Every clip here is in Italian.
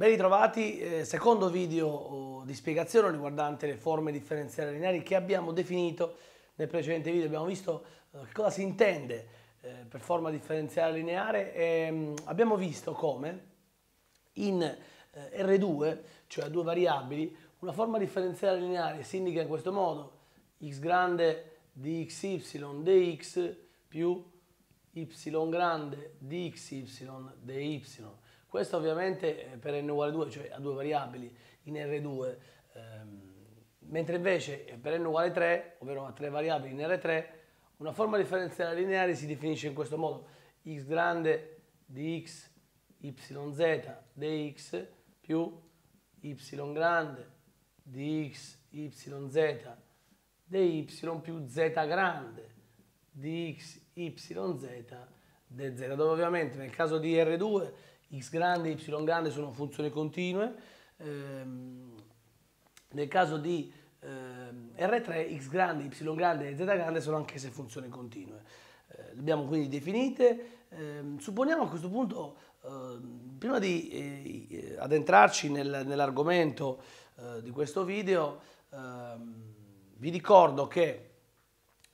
Ben ritrovati, eh, secondo video oh, di spiegazione riguardante le forme differenziali lineari che abbiamo definito nel precedente video, abbiamo visto eh, che cosa si intende eh, per forma differenziale lineare e mm, abbiamo visto come in R2, cioè due variabili, una forma differenziale lineare si indica in questo modo x grande di xy dx più y grande di xy dy questo ovviamente eh, per n uguale 2, cioè a due variabili, in R2, ehm, mentre invece per n uguale 3, ovvero a tre variabili in R3, una forma differenziale lineare si definisce in questo modo, x grande di x yz dx più y grande di x yz y più z grande di x yz z, dove ovviamente nel caso di R2 x grande e y grande sono funzioni continue, ehm, nel caso di ehm, R3 x grande, y grande e z grande sono anche se funzioni continue. Eh, le abbiamo quindi definite, ehm, supponiamo a questo punto, ehm, prima di eh, addentrarci nel, nell'argomento eh, di questo video, ehm, vi ricordo che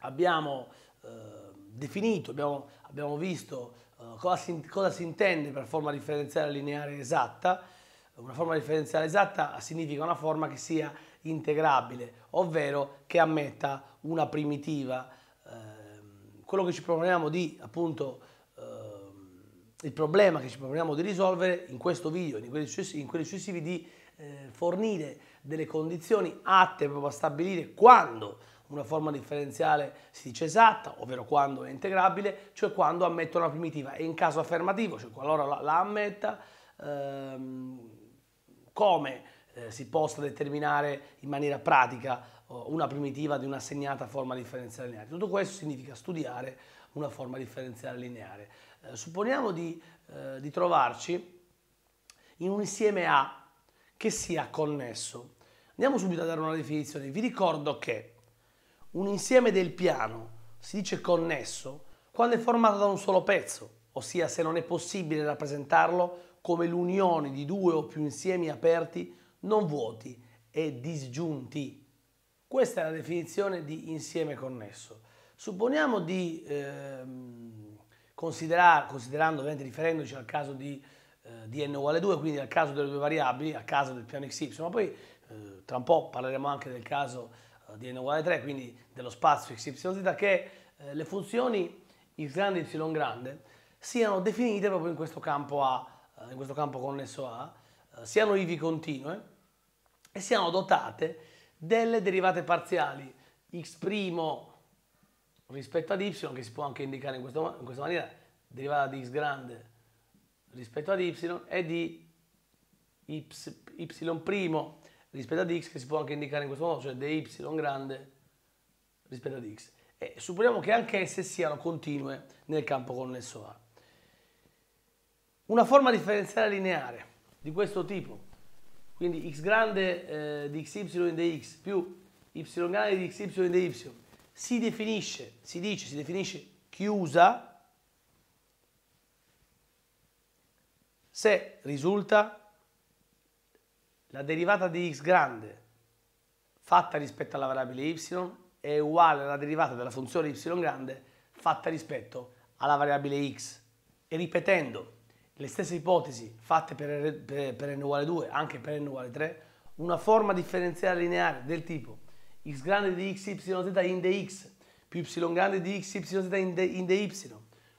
abbiamo ehm, definito, abbiamo, abbiamo visto eh, cosa si, cosa si intende per forma differenziale lineare esatta? Una forma differenziale esatta significa una forma che sia integrabile, ovvero che ammetta una primitiva. Ehm, quello che ci proponiamo di, appunto, ehm, il problema che ci proponiamo di risolvere in questo video, e in quelli successivi, in quelli successivi di eh, fornire delle condizioni atte proprio a stabilire quando una forma differenziale si dice esatta, ovvero quando è integrabile, cioè quando ammette una primitiva e in caso affermativo, cioè qualora la, la ammetta, ehm, come eh, si possa determinare in maniera pratica eh, una primitiva di un'assegnata forma differenziale lineare. Tutto questo significa studiare una forma differenziale lineare. Eh, supponiamo di, eh, di trovarci in un insieme A che sia connesso. Andiamo subito a dare una definizione. Vi ricordo che un insieme del piano si dice connesso quando è formato da un solo pezzo, ossia se non è possibile rappresentarlo come l'unione di due o più insiemi aperti, non vuoti e disgiunti. Questa è la definizione di insieme connesso. Supponiamo di, ehm, considerando, ovviamente riferendoci al caso di, eh, di n uguale 2, quindi al caso delle due variabili, al caso del piano XY, ma poi eh, tra un po' parleremo anche del caso dn uguale 3, quindi dello spazio x, y, z, che eh, le funzioni x grande e y grande siano definite proprio in questo campo A, eh, in questo campo connesso A, eh, siano ivi continue e siano dotate delle derivate parziali x' rispetto ad y, che si può anche indicare in, questo, in questa maniera, derivata di x grande rispetto ad y, e di y' rispetto ad x che si può anche indicare in questo modo, cioè dy grande rispetto ad x. E supponiamo che anche esse siano continue nel campo connesso A. Una forma differenziale lineare di questo tipo, quindi x grande eh, di xy in dx più y grande di xy in dy, si definisce, si dice, si definisce chiusa se risulta la derivata di x grande fatta rispetto alla variabile y è uguale alla derivata della funzione y grande fatta rispetto alla variabile x. E ripetendo le stesse ipotesi fatte per, per, per n uguale 2, anche per n uguale 3, una forma differenziale lineare del tipo x grande di x, y, z in dx più y grande di x, y, z in dy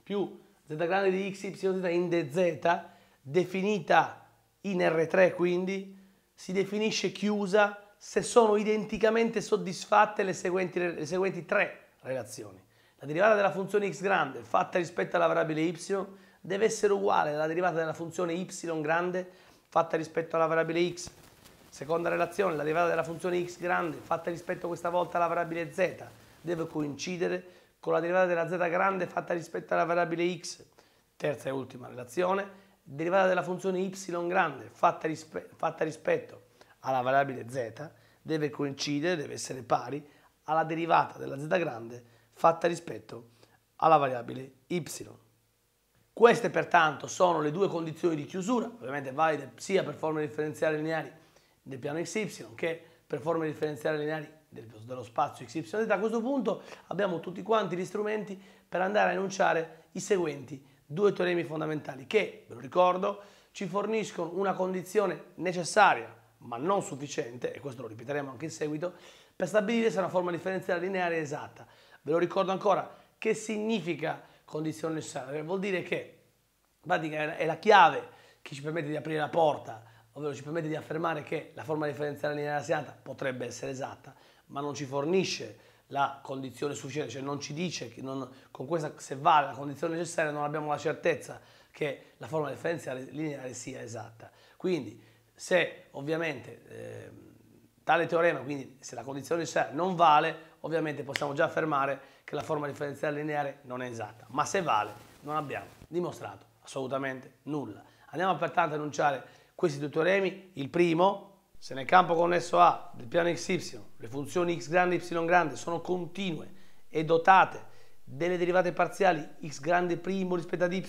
più z grande di x, y, z in dz definita in R3 quindi si definisce chiusa se sono identicamente soddisfatte le seguenti, le seguenti tre relazioni. La derivata della funzione x grande fatta rispetto alla variabile y deve essere uguale alla derivata della funzione y grande fatta rispetto alla variabile x. Seconda relazione, la derivata della funzione x grande fatta rispetto questa volta alla variabile z deve coincidere con la derivata della z grande fatta rispetto alla variabile x. Terza e ultima relazione, derivata della funzione y grande fatta, rispe fatta rispetto alla variabile z deve coincidere, deve essere pari alla derivata della z grande fatta rispetto alla variabile y. Queste pertanto sono le due condizioni di chiusura, ovviamente valide sia per forme differenziali lineari del piano xy che per forme differenziali lineari dello spazio xyz. A questo punto abbiamo tutti quanti gli strumenti per andare a enunciare i seguenti due teoremi fondamentali che, ve lo ricordo, ci forniscono una condizione necessaria, ma non sufficiente, e questo lo ripeteremo anche in seguito, per stabilire se una forma differenziale lineare è esatta. Ve lo ricordo ancora, che significa condizione necessaria? Vuol dire che in pratica è la chiave che ci permette di aprire la porta, ovvero ci permette di affermare che la forma differenziale lineare asiata potrebbe essere esatta, ma non ci fornisce la condizione sufficiente, cioè non ci dice che non, con questa, se vale la condizione necessaria non abbiamo la certezza che la forma differenziale lineare sia esatta. Quindi se ovviamente eh, tale teorema, quindi se la condizione necessaria non vale, ovviamente possiamo già affermare che la forma differenziale lineare non è esatta, ma se vale non abbiamo dimostrato assolutamente nulla. Andiamo pertanto a enunciare questi due teoremi, il primo se nel campo connesso A del piano XY le funzioni x grande e y grande sono continue e dotate delle derivate parziali x grande primo rispetto ad y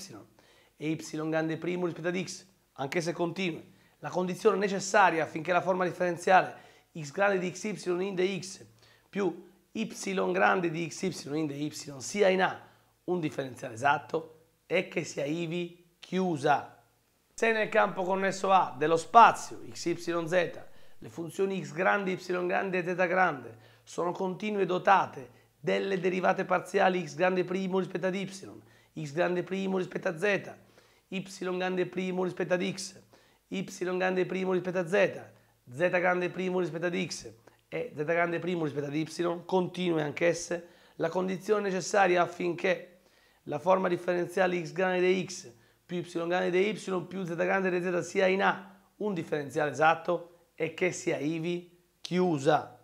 e y grande primo rispetto ad x, anche se continue, la condizione necessaria affinché la forma differenziale x grande di xy in x più y grande di xy in y sia in A un differenziale esatto è che sia ivi chiusa. Se nel campo connesso A dello spazio xyz le funzioni x grande, y grande e z grande sono continue dotate delle derivate parziali x grande primo rispetto ad y, x grande primo rispetto a z, y grande primo rispetto ad x, y grande primo rispetto a z, z grande primo rispetto ad x e z grande primo rispetto ad y, continue anch'esse, la condizione necessaria affinché la forma differenziale x grande di x più y grande di y più z grande di z sia in A un differenziale esatto e che sia ivi chiusa.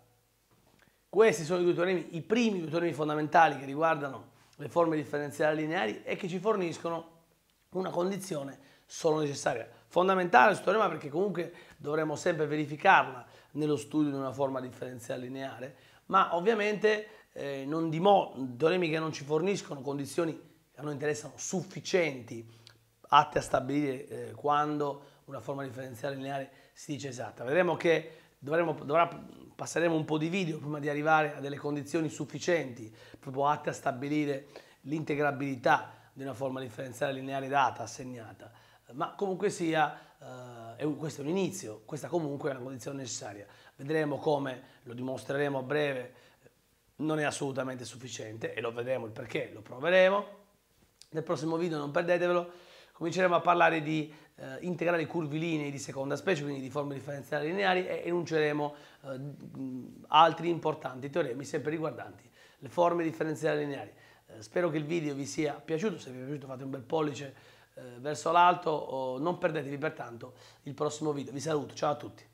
Questi sono i due teoremi, i primi due teoremi fondamentali che riguardano le forme differenziali lineari e che ci forniscono una condizione solo necessaria. Fondamentale questo teorema perché comunque dovremo sempre verificarla nello studio di una forma differenziale lineare, ma ovviamente eh, non di teoremi che non ci forniscono condizioni che a noi interessano sufficienti atte a stabilire eh, quando una forma differenziale lineare si dice esatta. Vedremo che dovremo, dovrà, passeremo un po' di video prima di arrivare a delle condizioni sufficienti, proprio atte a stabilire l'integrabilità di una forma differenziale lineare data, assegnata. Ma comunque sia, eh, questo è un inizio, questa comunque è una condizione necessaria. Vedremo come, lo dimostreremo a breve, non è assolutamente sufficiente e lo vedremo il perché, lo proveremo. Nel prossimo video non perdetevelo cominceremo a parlare di eh, integrali curvilinei di seconda specie, quindi di forme differenziali lineari e enunceremo eh, altri importanti teoremi sempre riguardanti le forme differenziali lineari. Eh, spero che il video vi sia piaciuto, se vi è piaciuto fate un bel pollice eh, verso l'alto, non perdetevi pertanto il prossimo video. Vi saluto, ciao a tutti!